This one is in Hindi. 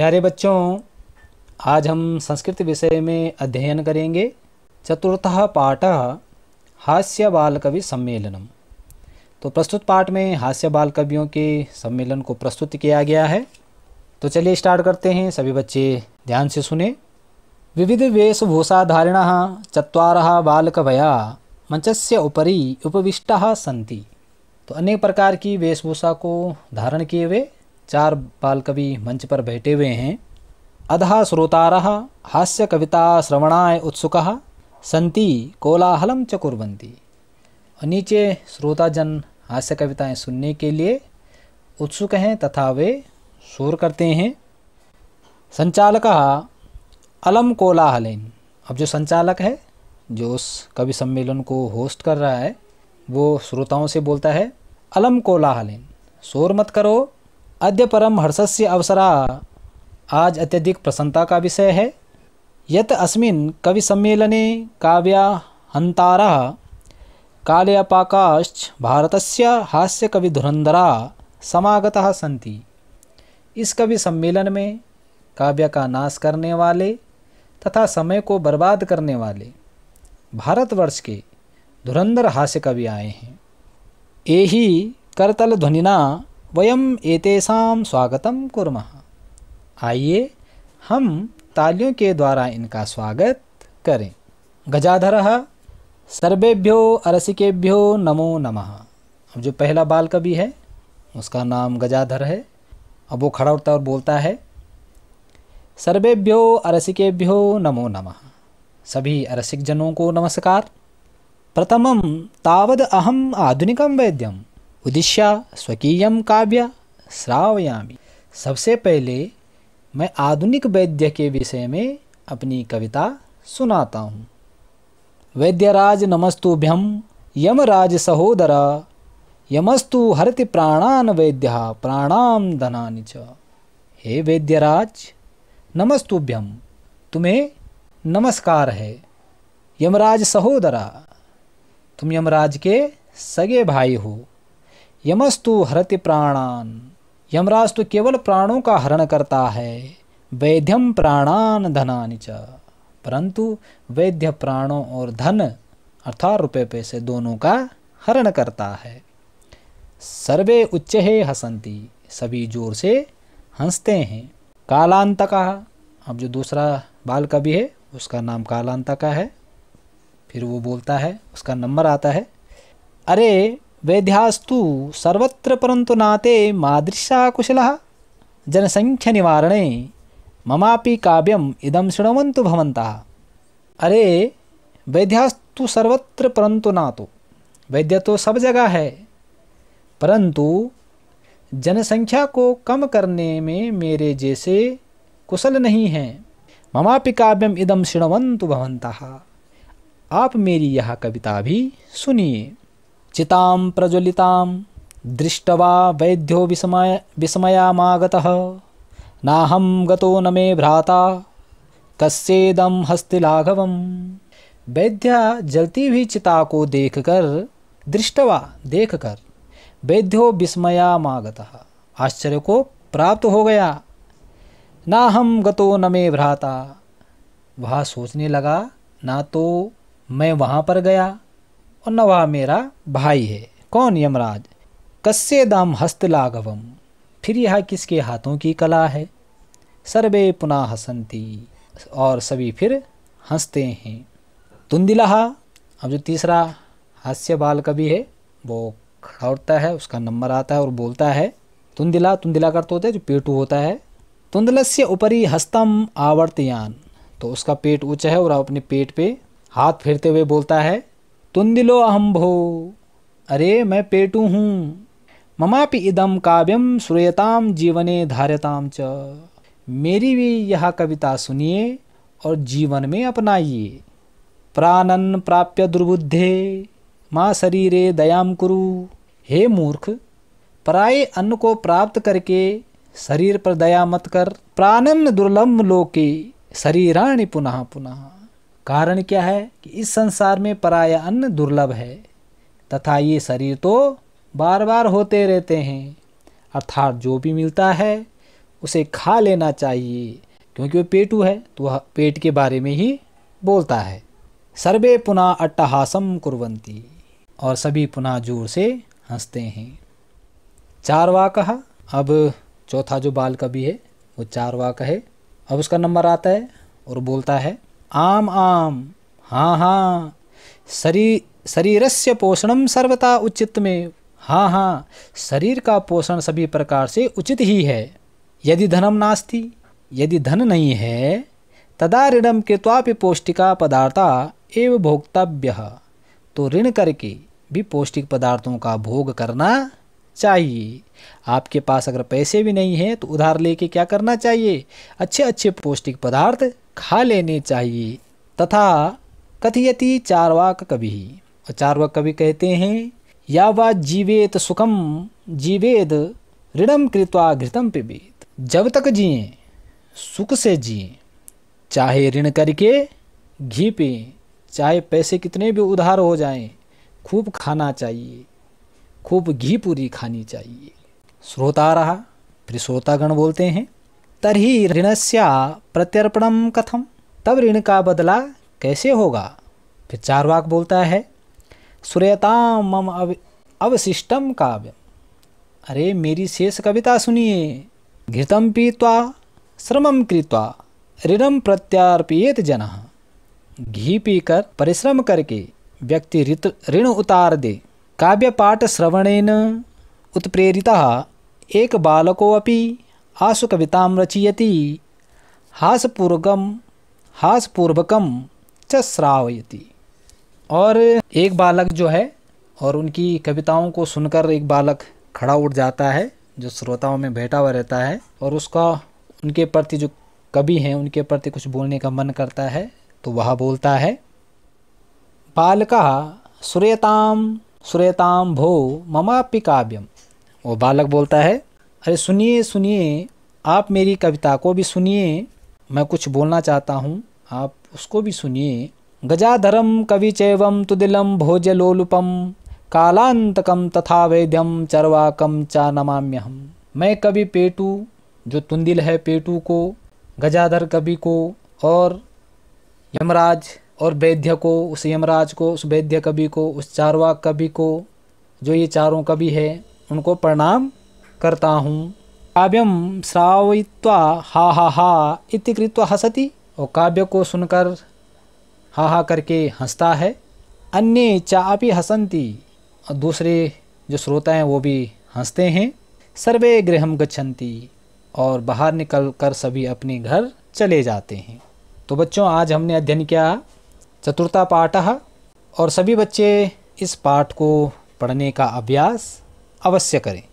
प्यारे बच्चों आज हम संस्कृत विषय में अध्ययन करेंगे चतुर्थ पाठ हास्य बाल कवि सम्मेलनम तो प्रस्तुत पाठ में हास्य बाल कवियों के सम्मेलन को प्रस्तुत किया गया है तो चलिए स्टार्ट करते हैं सभी बच्चे ध्यान से सुने विविध वेशभूषाधारिण चतर बालकवया से उपरी उपविष्टा सन्ती तो अनेक प्रकार की वेशभूषा को धारण किए हुए चार बाल कवि मंच पर बैठे हुए हैं अधः श्रोतार हास्य कविता श्रवणाय उत्सुक संति कोलाहलम च कुरबंती नीचे श्रोताजन हास्य कविताएं सुनने के लिए उत्सुक हैं तथा वे शोर करते हैं संचालक अलम कोलाहलेन अब जो संचालक है जो उस कवि सम्मेलन को होस्ट कर रहा है वो श्रोताओं से बोलता है अलम कोलाहलेन शोर मत करो अद्य परम हर्षस्य अवसरा आज अत्यधिक प्रसन्नता का विषय है यत अस्मिन् सम्मेलने काव्या हन्तारः काल्यपाकाश्च भारतस्य धुरंधरा समागतः सन्ति इस कवि सम्मेलन में काव्य का नाश करने वाले तथा समय को बर्बाद करने वाले भारतवर्ष के धुरंधर हास्य कवि आए हैं यही करतल ध्वनिना वयम एतेसाम स्वागतम कुर्मः आइए हम तालियों के द्वारा इनका स्वागत करें गजाधर सर्वेभ्यो अरसिकेभ्यो नमो नमः अब जो पहला बाल कवि है उसका नाम गजाधर है अब वो खड़ा उठता और बोलता है सर्वेभ्यो अरसिकेभ्यो नमो नमः सभी अरसिक जनों को नमस्कार प्रथम तावद अहम आधुनिकम वैद्यम उदिशा स्वकीय काव्य श्रावयामी सबसे पहले मैं आधुनिक वैद्य के विषय में अपनी कविता सुनाता हूँ वैद्यराज नमस्तुभ्यम यमराज सहोदर यमस्तु हरति प्राणान वैद्य प्राणाम धनानि च हे वैद्यराज नमस्तुभ्यम तुम्हें नमस्कार है यमराज सहोदरा तुम यमराज के सगे भाई हो यमस्तु हरति प्राणान यमराज तो केवल प्राणों का हरण करता है वैध्यम प्राणान धनानि च परंतु वैध्य प्राणों और धन अर्थात रुपये पैसे दोनों का हरण करता है सर्वे उच्च है हसंती सभी जोर से हंसते हैं कालांतक अब जो दूसरा बाल कवि है उसका नाम कालांतका है फिर वो बोलता है उसका नंबर आता है अरे वेद्यास्तु सर्वत्र परंतु नाते मादृशा कुशल जनसंख्या निवारणे ममापि काव्यम इदम शुणवंतु भवंता अरे वैद्यास्तु सर्वत्र परंतु ना तो वैद्य तो सब जगह है परंतु जनसंख्या को कम करने में मेरे जैसे कुशल नहीं हैं ममापि काव्यम इदम शुणवंतु भवंता आप मेरी यह कविता भी सुनिए चिता प्रज्वलिता दृष्टवा वैद्यो विस्मय विस्मयागत गतो न मे भ्राता कस्येदं हस्तिलाघव वैद्या जलती हुई चिता को देखकर दृष्टवा देखकर वैद्यो विस्मयामागत आश्चर्य को प्राप्त हो गया ना हम गतो न मे भ्राता वह सोचने लगा ना तो मैं वहाँ पर गया और नवा मेरा भाई है कौन यमराज कस्से दाम हस्त लाघवम फिर यह किसके हाथों की कला है सर्वे पुनः हसंती और सभी फिर हंसते हैं तुंदिलहा अब जो तीसरा हास्य बाल कवि है वो खड़ा उठता है उसका नंबर आता है और बोलता है तुंदिला तुंदिला करते होते हैं जो पेटू होता है तुंदलस्य ऊपरी हस्तम आवर्तयान तो उसका पेट ऊंचा है और अपने पेट पे हाथ फेरते हुए बोलता है तुंदिलो अहम भो अरे मैं पेटू हूँ ममापि इदम काव्यम श्रूयताम जीवने धार्यताम च मेरी भी यह कविता सुनिए और जीवन में अपनाइए प्राणन प्राप्य दुर्बुद्धे माँ शरीरे दयाम कुरु हे मूर्ख पराये अन्न को प्राप्त करके शरीर पर दया मत कर प्राणन दुर्लभ लोके शरीराणि पुनः पुनः कारण क्या है कि इस संसार में पराया अन्न दुर्लभ है तथा ये शरीर तो बार बार होते रहते हैं अर्थात जो भी मिलता है उसे खा लेना चाहिए क्योंकि वह पेटू है तो वह पेट के बारे में ही बोलता है सर्वे पुनः अट्टहासम कुरवंती और सभी पुनः जोर से हंसते हैं चार कहा अब चौथा जो बाल कवि है वो चार का है अब उसका नंबर आता है और बोलता है आम आम हाँ हाँ शरीर शरीर से पोषण सर्वथा उचित में हाँ हाँ शरीर का पोषण सभी प्रकार से उचित ही है यदि धनम नास्ति यदि धन नहीं है तदा ऋणम कृत्वापि पौष्टिका पदार्था एव भोक्तव्य तो ऋण करके भी पौष्टिक पदार्थों का भोग करना चाहिए आपके पास अगर पैसे भी नहीं हैं तो उधार लेके क्या करना चाहिए अच्छे अच्छे पौष्टिक पदार्थ खा लेने चाहिए तथा कथयति चारवाक कवि और चारवाक कवि कहते हैं या वा जीवेत सुखम जीवेद ऋणम कृत्वा घृतम पिबेत जब तक जिए सुख से जिए चाहे ऋण करके घी पे चाहे पैसे कितने भी उधार हो जाएं खूब खाना चाहिए खूब घी पूरी खानी चाहिए श्रोता रहा फिर श्रोतागण बोलते हैं ऋण से प्रत्यर्पणम कथम तब ऋण का बदला कैसे होगा फिर चारवाक बोलता है सूर्यता मम अव अवशिष्टम काव्य अरे मेरी शेष कविता सुनिए घृतम पीता श्रमम कृत्वा ऋणम प्रत्यर्पयेत जन घी पीकर परिश्रम करके व्यक्ति ऋण उतार दे पाठ श्रवणेन उत्प्रेरिता एक बालको अपि हास कविता रचयति हासपूर्वक हासपूर्वक च श्रावयति और एक बालक जो है और उनकी कविताओं को सुनकर एक बालक खड़ा उठ जाता है जो श्रोताओं में बैठा हुआ रहता है और उसका उनके प्रति जो कवि हैं उनके प्रति कुछ बोलने का मन करता है तो वह बोलता है बालक श्रूयताम श्रूयताम भो ममापि काव्यम वो बालक बोलता है अरे सुनिए सुनिए आप मेरी कविता को भी सुनिए मैं कुछ बोलना चाहता हूँ आप उसको भी सुनिए गजाधरम कवि चैवम तुदिलम लोलुपम कालांतकम तथा वैद्यम चरवाकम चा नमाम्यहम मैं कवि पेटू जो तुंदिल है पेटू को गजाधर कवि को और यमराज और वैद्य को उस यमराज को उस वैद्य कवि को उस चारवा कवि को जो ये चारों कवि है उनको प्रणाम करता हूँ काव्यम श्रावित्वा हा हा हा इति कृत्वा हंसती और काव्य को सुनकर हा हा करके हंसता है अन्य चापि हसंती और दूसरे जो श्रोता हैं वो भी हंसते हैं सर्वे गृह गच्छन्ति और बाहर निकल कर सभी अपने घर चले जाते हैं तो बच्चों आज हमने अध्ययन किया चतुर्था पाठ और सभी बच्चे इस पाठ को पढ़ने का अभ्यास अवश्य करें